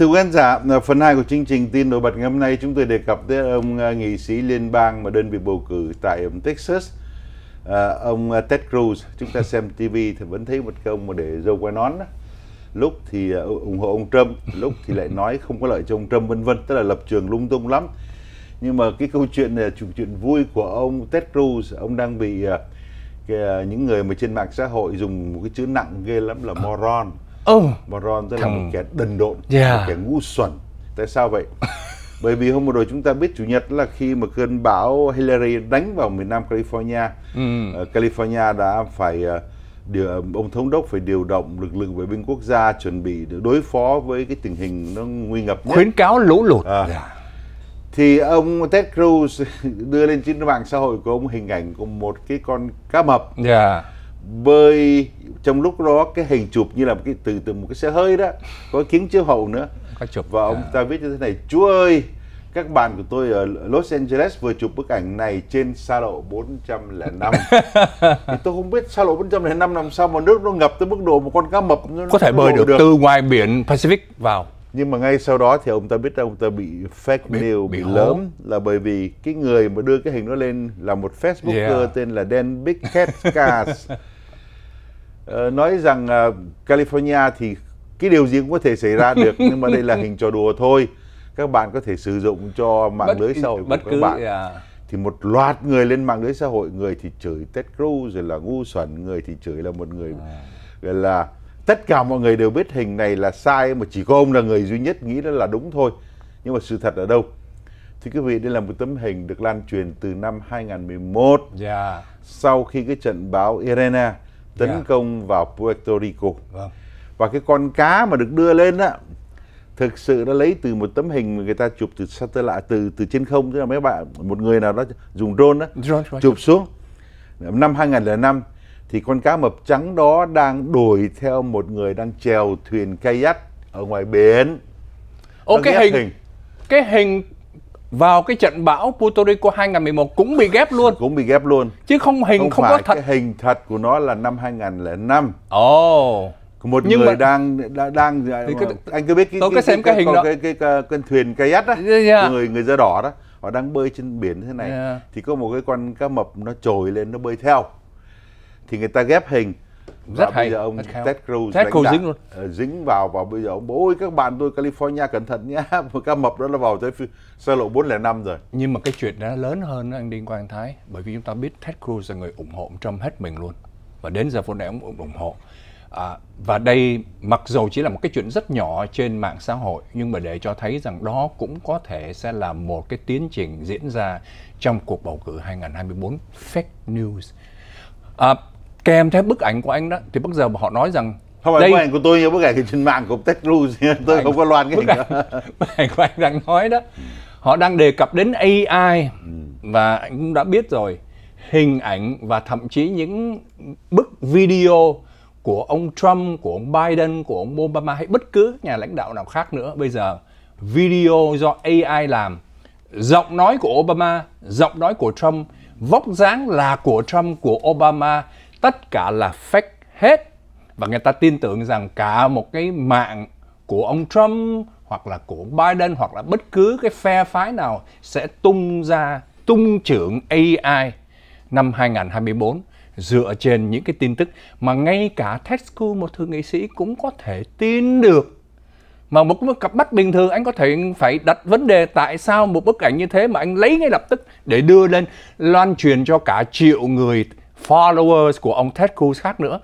Thưa quý khán giả, à, phần 2 của chương trình tin nổi bật ngày hôm nay chúng tôi đề cập tới ông à, nghị sĩ liên bang mà đơn vị bầu cử tại um, Texas, à, ông Ted Cruz. Chúng ta xem TV thì vẫn thấy một cái ông mà để dâu quai nón đó. Lúc thì ủng hộ ông Trump, lúc thì lại nói không có lợi cho ông Trump vân vân, tức là lập trường lung tung lắm. Nhưng mà cái câu chuyện này chuyện, chuyện vui của ông Ted Cruz, ông đang bị những người mà trên mạng xã hội dùng một cái chữ nặng ghê lắm là moron oh. mà ron tức là một kẻ đần độn yeah. một kẻ ngu xuẩn tại sao vậy bởi vì hôm vừa rồi chúng ta biết chủ nhật là khi mà cơn bão Hillary đánh vào miền Nam California, ừ. uh, California đã phải uh, điều, ông thống đốc phải điều động lực lượng vệ binh quốc gia chuẩn bị để đối phó với cái tình hình nó nguy ngập nhất. khuyến cáo lũ lụt. À. Yeah. Thì ông Ted Cruz đưa lên trên mạng xã hội của ông hình ảnh của một cái con cá mập. Yeah bơi trong lúc đó cái hình chụp như là một cái từ từ một cái xe hơi đó có kiến chiếu hậu nữa có chụp và ông ta à. viết như thế này Chúa ơi các bạn của tôi ở Los Angeles vừa chụp bức ảnh này trên xa lộ 405. thì tôi không biết xa lộ 405 làm sao mà nước nó ngập tới mức độ một con cá mập nó có thể bơi được, được từ ngoài biển Pacific vào. Nhưng mà ngay sau đó thì ông ta biết rằng ông ta bị fake bị, news, bị, bị lớn là bởi vì cái người mà đưa cái hình đó lên là một Facebooker yeah. tên là Dan Big Cat Cars. Ờ, nói rằng ờ, California thì cái điều gì cũng có thể xảy ra được nhưng mà đây là hình trò đùa thôi các bạn có thể sử dụng cho mạng bất, lưới xã hội bất của các bạn yeah. thì một loạt người lên mạng lưới xã hội người thì chửi Ted Cruz rồi là ngu xuẩn người thì chửi là một người à. là tất cả mọi người đều biết hình này là sai mà chỉ có ông là người duy nhất nghĩ đó là đúng thôi nhưng mà sự thật ở đâu thì quý vị đây là một tấm hình được lan truyền từ năm 2011 yeah. sau khi cái trận bão Irena tấn yeah. Dạ. công vào Puerto Rico. Vâng. Và cái con cá mà được đưa lên á thực sự nó lấy từ một tấm hình mà người ta chụp từ satellite từ từ trên không tức là mấy bạn một người nào đó dùng drone á chụp xuống. Năm 2005 thì con cá mập trắng đó đang đuổi theo một người đang chèo thuyền kayak ở ngoài biển. Ô cái hình, hình cái hình vào cái trận bão Puerto Rico 2011 cũng bị ghép luôn. Cũng bị ghép luôn. Chứ không hình không, không phải có thật. Cái hình thật của nó là năm 2005. Ồ. Oh. Một Nhưng người mà... đang đang, đang dạ, cái... anh cứ biết cái Tôi cái, xem cái, cái, cái hình đó. Cái, cái, cái, cái thuyền kayak đó, yeah. người người da đỏ đó, họ đang bơi trên biển thế này yeah. Dạ. thì có một cái con cá mập nó trồi lên nó bơi theo. Thì người ta ghép hình rất hay. Ờ, bây giờ ông Ted Cruz, Ted Cruz dính luôn dính vào và bây giờ ông bố ơi các bạn tôi California cẩn thận nhá một ca mập đó là vào tới sơ lộ 405 rồi nhưng mà cái chuyện đó lớn hơn anh Đinh Quang Thái bởi vì chúng ta biết Ted Cruz là người ủng hộ ông Trump hết mình luôn và đến giờ phút này ông ủng hộ à, và đây mặc dù chỉ là một cái chuyện rất nhỏ trên mạng xã hội nhưng mà để cho thấy rằng đó cũng có thể sẽ là một cái tiến trình diễn ra trong cuộc bầu cử 2024 fake news à, kèm theo bức ảnh của anh đó thì bây giờ họ nói rằng không phải đây... bức ảnh của tôi như bức ảnh trên mạng của Ted Cruz tôi ảnh, không có loan cái bức ảnh, bức ảnh của anh đang nói đó họ đang đề cập đến AI ừ. và anh cũng đã biết rồi hình ảnh và thậm chí những bức video của ông Trump, của ông Biden, của ông Obama hay bất cứ nhà lãnh đạo nào khác nữa bây giờ video do AI làm giọng nói của Obama, giọng nói của Trump, vóc dáng là của Trump, của Obama, tất cả là fake hết và người ta tin tưởng rằng cả một cái mạng của ông Trump hoặc là của Biden hoặc là bất cứ cái phe phái nào sẽ tung ra tung trưởng AI năm 2024 dựa trên những cái tin tức mà ngay cả Tesco một thượng nghị sĩ cũng có thể tin được mà một cặp mắt bình thường anh có thể phải đặt vấn đề tại sao một bức ảnh như thế mà anh lấy ngay lập tức để đưa lên loan truyền cho cả triệu người followers của ông Ted Cruz khác nữa.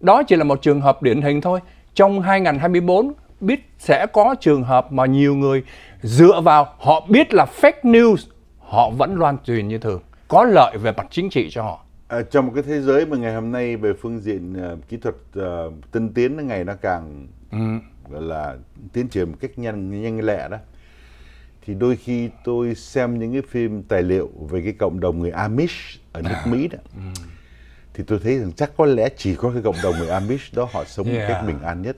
Đó chỉ là một trường hợp điển hình thôi. Trong 2024 biết sẽ có trường hợp mà nhiều người dựa vào họ biết là fake news họ vẫn loan truyền như thường có lợi về mặt chính trị cho họ à, trong một cái thế giới mà ngày hôm nay về phương diện uh, kỹ thuật uh, tân tiến ngày nó càng ừ. là tiến triển một cách nhanh nhanh lẹ đó thì đôi khi tôi xem những cái phim tài liệu về cái cộng đồng người Amish ở nước à. Mỹ đó ừ thì tôi thấy rằng chắc có lẽ chỉ có cái cộng đồng người Amish đó họ sống yeah. một cách bình an nhất.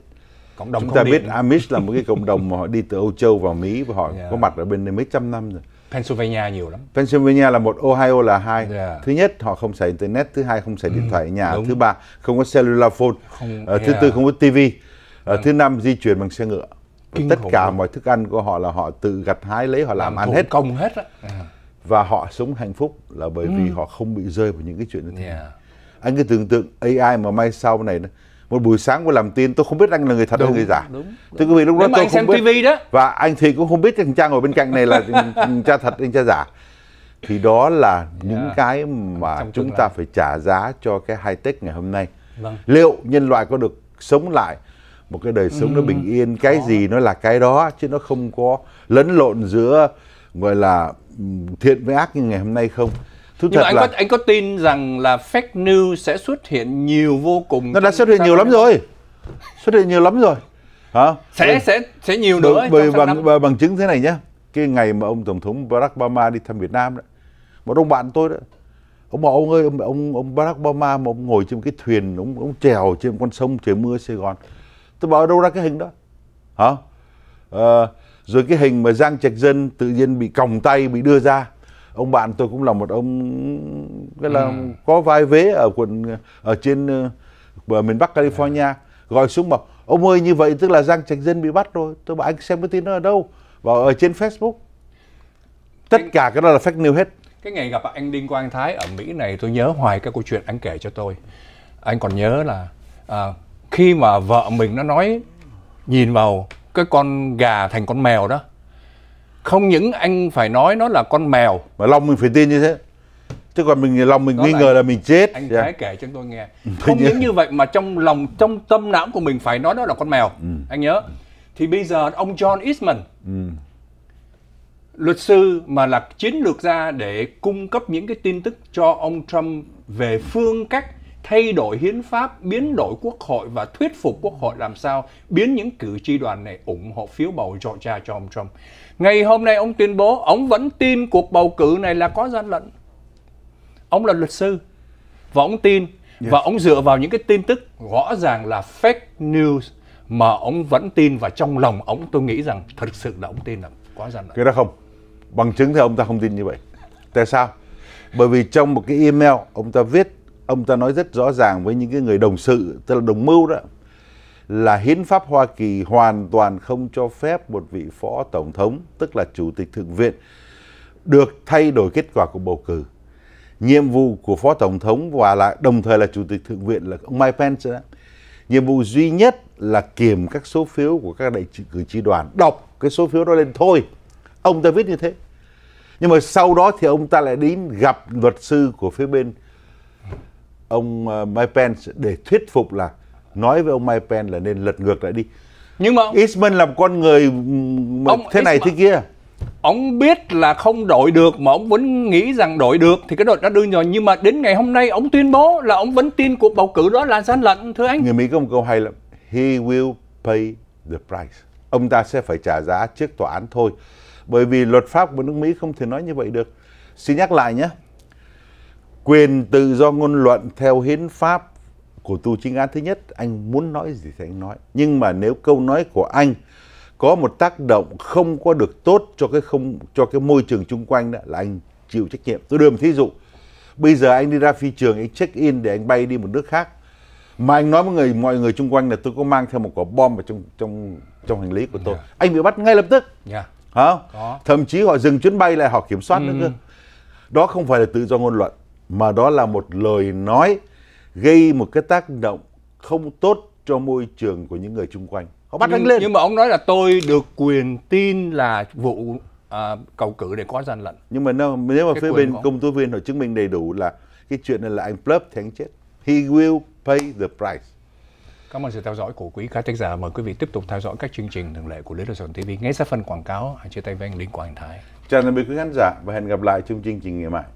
Cộng đồng Chúng ta biết điện. Amish là một cái cộng đồng mà họ đi từ Âu Châu vào Mỹ và họ yeah. có mặt ở bên đây mấy trăm năm rồi. Pennsylvania nhiều lắm. Pennsylvania là một, Ohio là hai. Yeah. Thứ nhất họ không xài internet, thứ hai không xài điện ừ, thoại ở nhà, Đúng. thứ ba không có cellular phone, không, uh, thứ yeah. tư không có TV, uh, ờ, ừ. thứ năm di chuyển bằng xe ngựa. Kinh tất cả mọi thức ăn của họ là họ tự gặt hái lấy họ làm, làm ăn hết công hết á. Yeah. Và họ sống hạnh phúc là bởi vì ừ. họ không bị rơi vào những cái chuyện như thế. Yeah anh cứ tưởng tượng AI mà mai sau này một buổi sáng mà làm tin tôi không biết anh là người thật đúng, hay người giả đúng, đúng. thưa quý vị lúc đó Nếu tôi anh không biết TV đó. và anh thì cũng không biết thằng cha ngồi bên cạnh này là cha thật hay cha giả thì đó là những yeah. Dạ. cái mà Trong chúng ta lại. phải trả giá cho cái high tech ngày hôm nay vâng. liệu nhân loại có được sống lại một cái đời sống ừ, nó bình yên cái đó. gì nó là cái đó chứ nó không có lẫn lộn giữa gọi là thiện với ác như ngày hôm nay không Thứ nhưng mà anh là... có anh có tin rằng là fake news sẽ xuất hiện nhiều vô cùng nó đã xuất hiện nhiều lắm rồi xuất hiện nhiều lắm rồi hả sẽ Ê, sẽ sẽ nhiều nữa bởi bằng, bằng bằng chứng thế này nhá cái ngày mà ông tổng thống Barack Obama đi thăm Việt Nam đó một ông bạn tôi đó ông bảo ông ơi ông ông ông Barack Obama mà ông ngồi trên cái thuyền ông ông trèo trên con sông trời mưa Sài Gòn tôi bảo đâu ra cái hình đó hả à, rồi cái hình mà Giang Trạch Dân tự nhiên bị còng tay bị đưa ra ông bạn tôi cũng là một ông cái là ừ. có vai vế ở quận ở trên ờ, ở miền Bắc California gọi xuống bảo ông ơi như vậy tức là Giang Trạch Dân bị bắt rồi tôi bảo anh xem cái tin nó ở đâu bảo ở trên Facebook tất anh, cả cái đó là fake news hết cái ngày gặp anh Đinh Quang Thái ở Mỹ này tôi nhớ hoài cái câu chuyện anh kể cho tôi anh còn nhớ là à, khi mà vợ mình nó nói nhìn vào cái con gà thành con mèo đó không những anh phải nói nó là con mèo mà lòng mình phải tin như thế chứ còn mình lòng mình đó nghi là ngờ anh, là mình chết anh yeah. Dạ. kể cho tôi nghe không những như vậy mà trong lòng trong tâm não của mình phải nói nó là con mèo ừ. anh nhớ thì bây giờ ông John Eastman ừ. luật sư mà là chiến lược gia để cung cấp những cái tin tức cho ông Trump về phương cách thay đổi hiến pháp, biến đổi quốc hội và thuyết phục quốc hội làm sao biến những cử tri đoàn này ủng hộ phiếu bầu Georgia cho ông Trump. Ngày hôm nay ông tuyên bố ông vẫn tin cuộc bầu cử này là có gian lận. Ông là luật sư và ông tin và ông dựa vào những cái tin tức rõ ràng là fake news mà ông vẫn tin và trong lòng ông tôi nghĩ rằng thật sự là ông tin là có gian lận. Cái đó không. Bằng chứng thì ông ta không tin như vậy. Tại sao? Bởi vì trong một cái email ông ta viết ông ta nói rất rõ ràng với những cái người đồng sự tức là đồng mưu đó là hiến pháp Hoa Kỳ hoàn toàn không cho phép một vị phó tổng thống tức là chủ tịch thượng viện được thay đổi kết quả của bầu cử nhiệm vụ của phó tổng thống và là đồng thời là chủ tịch thượng viện là ông Mike Pence đó. nhiệm vụ duy nhất là kiểm các số phiếu của các đại cử tri đoàn đọc cái số phiếu đó lên thôi ông ta viết như thế nhưng mà sau đó thì ông ta lại đến gặp luật sư của phía bên ông ờ, Mike Pence để thuyết phục là nói với ông Mike Pence là nên lật ngược lại đi. Nhưng mà ông... Eastman là một con người ừ, mà ông thế này Eastman... thế kia. Ông biết là không đổi được mà ông vẫn nghĩ rằng đổi được thì cái đội đã đưa rồi nhưng mà đến ngày hôm nay ông tuyên bố là ông vẫn tin cuộc bầu cử đó là gian lận thưa anh. Người Mỹ có một câu hay lắm. He will pay the price. Ông ta sẽ phải trả giá trước tòa án thôi. Bởi vì luật pháp của nước Mỹ không thể nói như vậy được. Xin nhắc lại nhé, quyền tự do ngôn luận theo hiến pháp của tù chính án thứ nhất anh muốn nói gì thì anh nói nhưng mà nếu câu nói của anh có một tác động không có được tốt cho cái không cho cái môi trường chung quanh đó là anh chịu trách nhiệm tôi đưa một thí dụ bây giờ anh đi ra phi trường anh check in để anh bay đi một nước khác mà anh nói với người mọi người chung quanh là tôi có mang theo một quả bom vào trong trong trong hành lý của tôi yeah. Dạ. anh bị bắt ngay lập tức yeah. Dạ. hả có. thậm chí họ dừng chuyến bay lại họ kiểm soát ừ. nữa cơ đó không phải là tự do ngôn luận mà đó là một lời nói gây một cái tác động không tốt cho môi trường của những người chung quanh họ bắt nhưng, anh lên nhưng mà ông nói là tôi được quyền tin là vụ à, cầu cử để có gian lận nhưng mà no, nếu mà cái phía bên công tố viên họ chứng minh đầy đủ là cái chuyện này là anh bluff thì anh chết he will pay the price Cảm ơn sự theo dõi của quý khán thính giả. Mời quý vị tiếp tục theo dõi các chương trình thường lệ của Lý Lê Sơn TV. Ngay sau phần quảng cáo, hãy chia tay với anh Linh Quang Thái. Chào tạm biệt quý khán giả và hẹn gặp lại trong chương trình ngày mai.